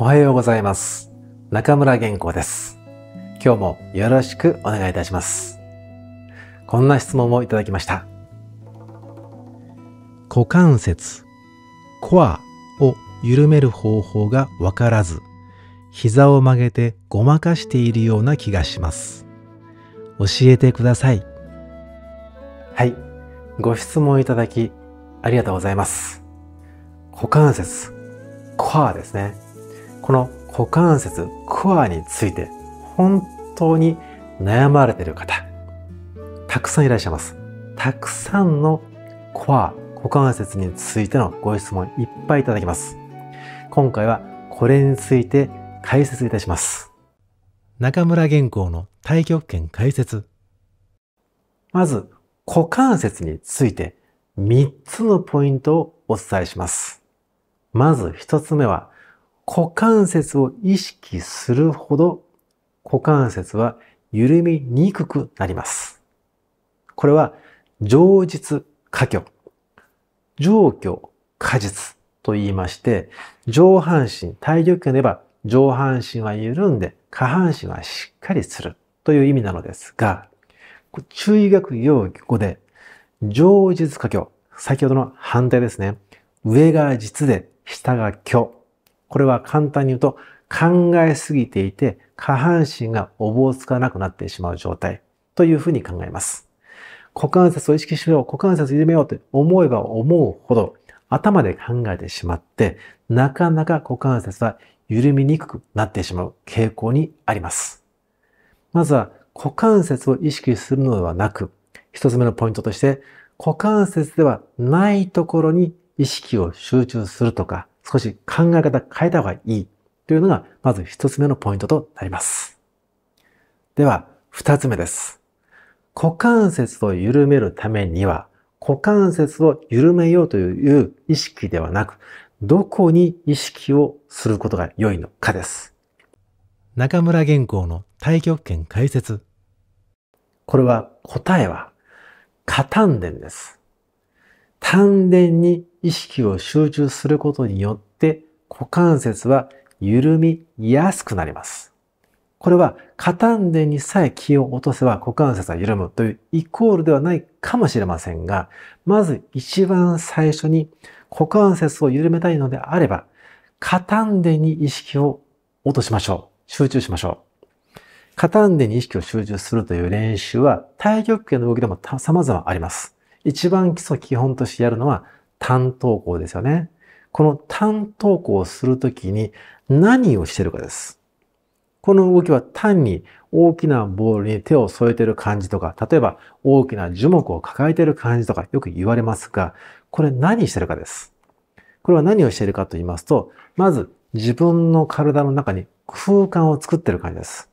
おはようございます。中村玄光です。今日もよろしくお願いいたします。こんな質問をいただきました。股関節、コアを緩める方法がわからず、膝を曲げてごまかしているような気がします。教えてください。はい。ご質問いただき、ありがとうございます。股関節、コアですね。この股関節、コアについて本当に悩まれている方、たくさんいらっしゃいます。たくさんのコア、股関節についてのご質問いっぱいいただきます。今回はこれについて解説いたします。中村原稿の太極拳解説。まず、股関節について3つのポイントをお伝えします。まず1つ目は、股関節を意識するほど股関節は緩みにくくなります。これは上実下挙、上挙下実と言いまして、上半身、体力がねば上半身は緩んで下半身はしっかりするという意味なのですが、注意学用語で、上実下挙、先ほどの反対ですね。上が実で下が挙これは簡単に言うと考えすぎていて下半身がおぼつかなくなってしまう状態というふうに考えます。股関節を意識しよう、股関節を緩めようと思えば思うほど頭で考えてしまって、なかなか股関節は緩みにくくなってしまう傾向にあります。まずは股関節を意識するのではなく、一つ目のポイントとして、股関節ではないところに意識を集中するとか、少し考え方変えた方がいいというのが、まず一つ目のポイントとなります。では、二つ目です。股関節を緩めるためには、股関節を緩めようという意識ではなく、どこに意識をすることが良いのかです。中村原稿の太極拳解説。これは答えは、過丹田です。丹田に意識を集中することによっって股関節は緩みやすくなります。これは過丹田にさえ気を落とせば股関節は緩むというイコールではないかもしれませんが、まず一番最初に股関節を緩めたいのであれば、過丹田に意識を落としましょう。集中しましょう。過丹田に意識を集中するという練習は太極拳の動きでも様々あります。一番基礎基本としてやるのは単当校ですよね。この単投稿をするときに何をしているかです。この動きは単に大きなボールに手を添えている感じとか、例えば大きな樹木を抱えている感じとかよく言われますが、これ何しているかです。これは何をしているかと言いますと、まず自分の体の中に空間を作っている感じです。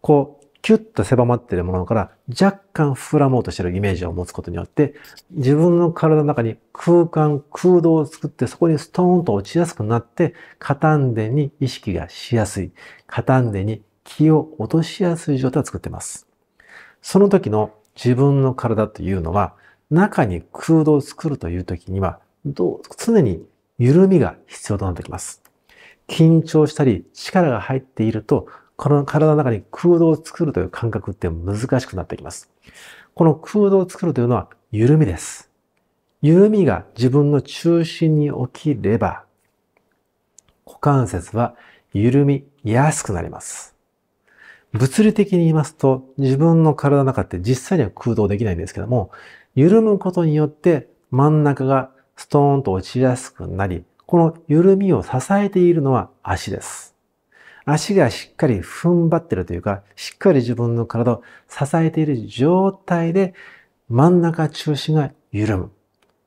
こう、キュッと狭まっているものから若干膨らもうとしているイメージを持つことによって、自分の体の中に空間、空洞を作ってそこにストーンと落ちやすくなって、片腕に意識がしやすい、片腕に気を落としやすい状態を作っています。その時の自分の体というのは、中に空洞を作るという時には、常に緩みが必要となってきます。緊張したり力が入っているとこの体の中に空洞を作るという感覚って難しくなってきます。この空洞を作るというのは緩みです。緩みが自分の中心に起きれば、股関節は緩みやすくなります。物理的に言いますと、自分の体の中って実際には空洞できないんですけども、緩むことによって真ん中がストーンと落ちやすくなり、この緩みを支えているのは足です。足がしっかり踏ん張ってるというか、しっかり自分の体を支えている状態で、真ん中中心が緩む。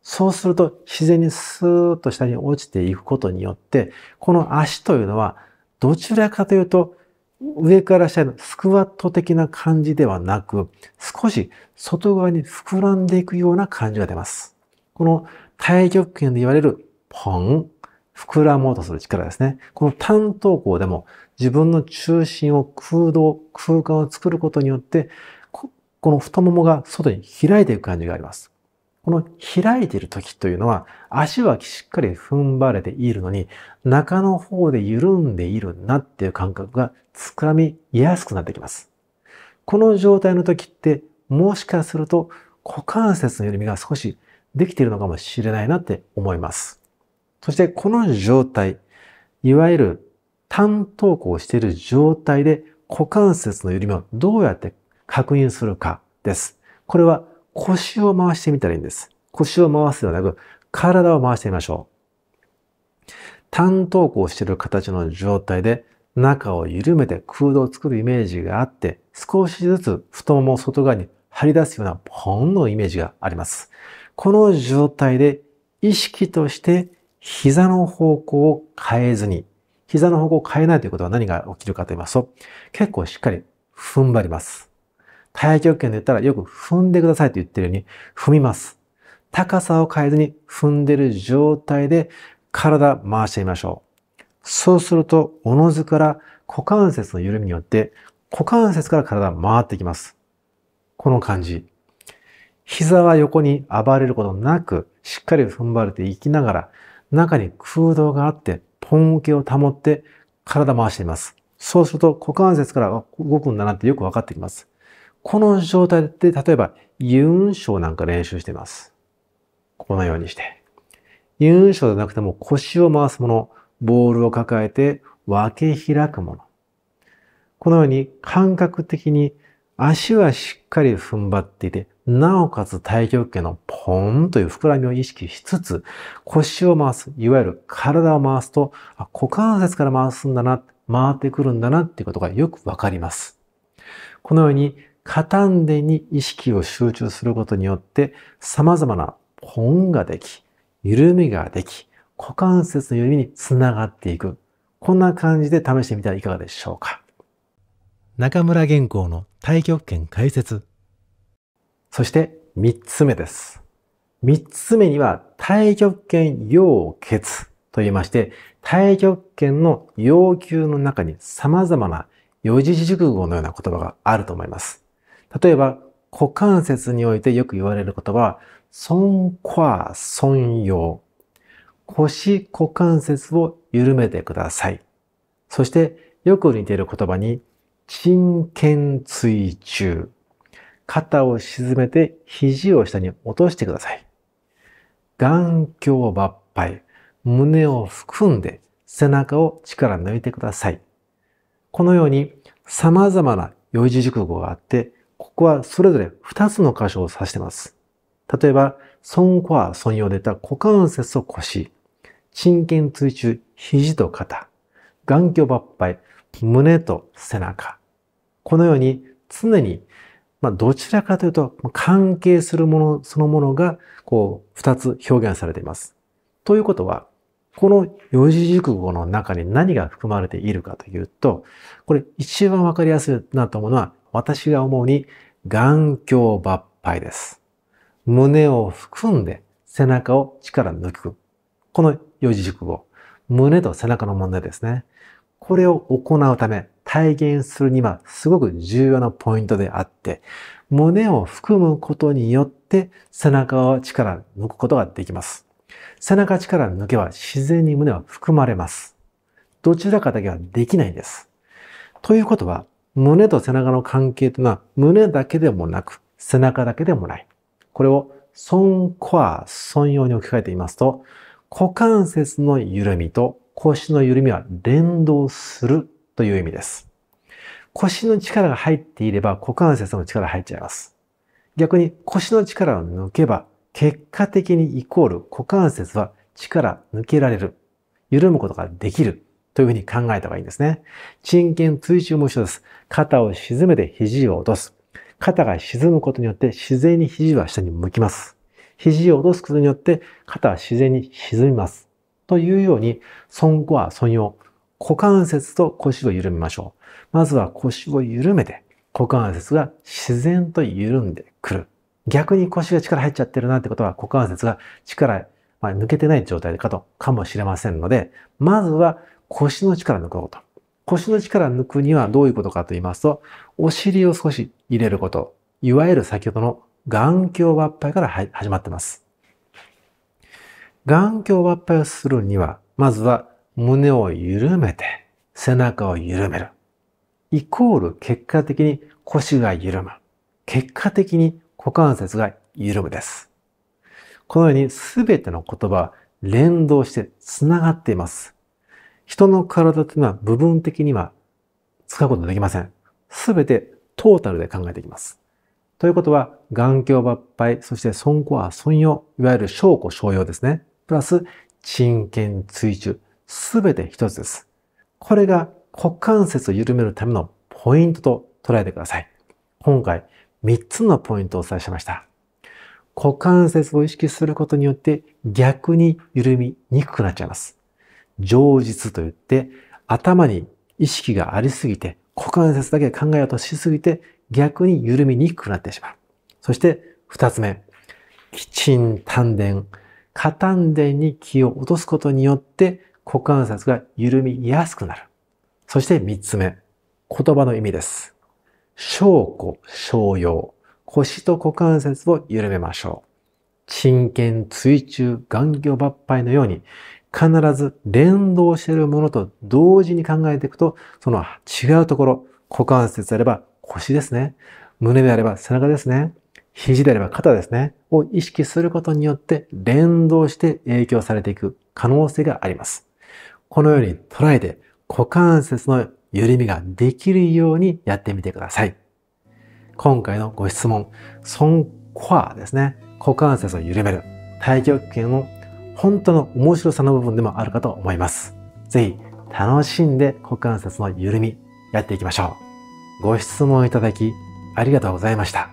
そうすると自然にスーッと下に落ちていくことによって、この足というのはどちらかというと上から下のスクワット的な感じではなく、少し外側に膨らんでいくような感じが出ます。この太極拳で言われるポン、膨らもうとする力ですね。この単当校でも自分の中心を空洞、空間を作ることによって、この太ももが外に開いていく感じがあります。この開いている時というのは、足はしっかり踏ん張れているのに、中の方で緩んでいるなっていう感覚がつかみやすくなってきます。この状態の時って、もしかすると股関節の緩みが少しできているのかもしれないなって思います。そしてこの状態、いわゆる単投稿している状態で股関節の緩みをどうやって確認するかです。これは腰を回してみたらいいんです。腰を回すではなく、体を回してみましょう。単投稿している形の状態で中を緩めて空洞を作るイメージがあって、少しずつ太ももを外側に張り出すようなポンのイメージがあります。この状態で意識として膝の方向を変えずに膝の方向を変えないということは何が起きるかと言いますと、結構しっかり踏ん張ります。体極拳で言ったらよく踏んでくださいと言ってるように踏みます。高さを変えずに踏んでる状態で体回してみましょう。そうすると、おのずから股関節の緩みによって股関節から体回ってきます。この感じ。膝は横に暴れることなく、しっかり踏ん張れていきながら、中に空洞があってポン受けを保って体回しています。そうすると股関節から動くんだなってよく分かってきます。この状態で例えばユー症なんか練習しています。このようにして。ユーでじゃなくても腰を回すもの、ボールを抱えて分け開くもの。このように感覚的に足はしっかり踏ん張っていて、なおかつ太極拳のポーンという膨らみを意識しつつ、腰を回す、いわゆる体を回すと、股関節から回すんだな、回ってくるんだなっていうことがよくわかります。このように、肩んでに意識を集中することによって、様々なポンができ、緩みができ、股関節の緩みにつながっていく。こんな感じで試してみてはいかがでしょうか。中村原稿の太極拳解説。そして3つ目です。3つ目には太極拳要欠と言いまして、太極拳の要求の中に様々な四字熟語のような言葉があると思います。例えば、股関節においてよく言われる言葉は、損壊損用。腰股関節を緩めてください。そして、よく似ている言葉に、真剣追中。肩を沈めて肘を下に落としてください。眼鏡抜杯。胸を含んで背中を力抜いてください。このように様々な四字熟語があって、ここはそれぞれ2つの箇所を指しています。例えば、損壊、損用でた股関節と腰、鎮肩追中、肘と肩、眼鏡抜杯、胸と背中。このように常にまあ、どちらかというと、関係するものそのものが、こう、二つ表現されています。ということは、この四字熟語の中に何が含まれているかというと、これ一番わかりやすいなと思うのは、私が思うに、眼鏡抜杯です。胸を含んで背中を力抜く。この四字熟語。胸と背中の問題ですね。これを行うため、体現するにはすごく重要なポイントであって、胸を含むことによって背中を力抜くことができます。背中力抜けば自然に胸は含まれます。どちらかだけはできないんです。ということは、胸と背中の関係というのは胸だけでもなく、背中だけでもない。これを損コア、損用に置き換えていますと、股関節の緩みと腰の緩みは連動するという意味です。腰の力が入っていれば股関節の力が入っちゃいます。逆に腰の力を抜けば結果的にイコール股関節は力抜けられる。緩むことができる。というふうに考えた方がいいんですね。沈肩追中も一緒です。肩を沈めて肘を落とす。肩が沈むことによって自然に肘は下に向きます。肘を落とすことによって肩は自然に沈みます。というように、損後は損用。股関節と腰を緩めましょう。まずは腰を緩めて、股関節が自然と緩んでくる。逆に腰が力入っちゃってるなってことは、股関節が力、まあ、抜けてない状態かと、かもしれませんので、まずは腰の力抜くこと。腰の力抜くにはどういうことかと言いますと、お尻を少し入れること。いわゆる先ほどの眼鏡抜杯から始まってます。眼鏡抜杯をするには、まずは胸を緩めて、背中を緩める。イコール結果的に腰が緩む。結果的に股関節が緩むです。このようにすべての言葉は連動して繋がっています。人の体というのは部分的には使うことできません。すべてトータルで考えていきます。ということは、眼鏡抜敗、そして損壊は損用、いわゆる証拠、商用ですね。プラス、鎮剣追従。すべて一つです。これが股関節を緩めるためのポイントと捉えてください。今回3つのポイントをお伝えしました。股関節を意識することによって逆に緩みにくくなっちゃいます。上実と言って頭に意識がありすぎて股関節だけ考えようとしすぎて逆に緩みにくくなってしまう。そして二つ目、きちん丹田、下丹田に気を落とすことによって股関節が緩みやすくなる。そして三つ目、言葉の意味です。小股、小腰。腰と股関節を緩めましょう。真剣、追中、眼鏡抜杯のように、必ず連動しているものと同時に考えていくと、その違うところ、股関節であれば腰ですね。胸であれば背中ですね。肘であれば肩ですね。を意識することによって連動して影響されていく可能性があります。このように捉えて股関節の緩みができるようにやってみてください。今回のご質問、損コアですね。股関節を緩める。太極拳の本当の面白さの部分でもあるかと思います。ぜひ楽しんで股関節の緩みやっていきましょう。ご質問いただきありがとうございました。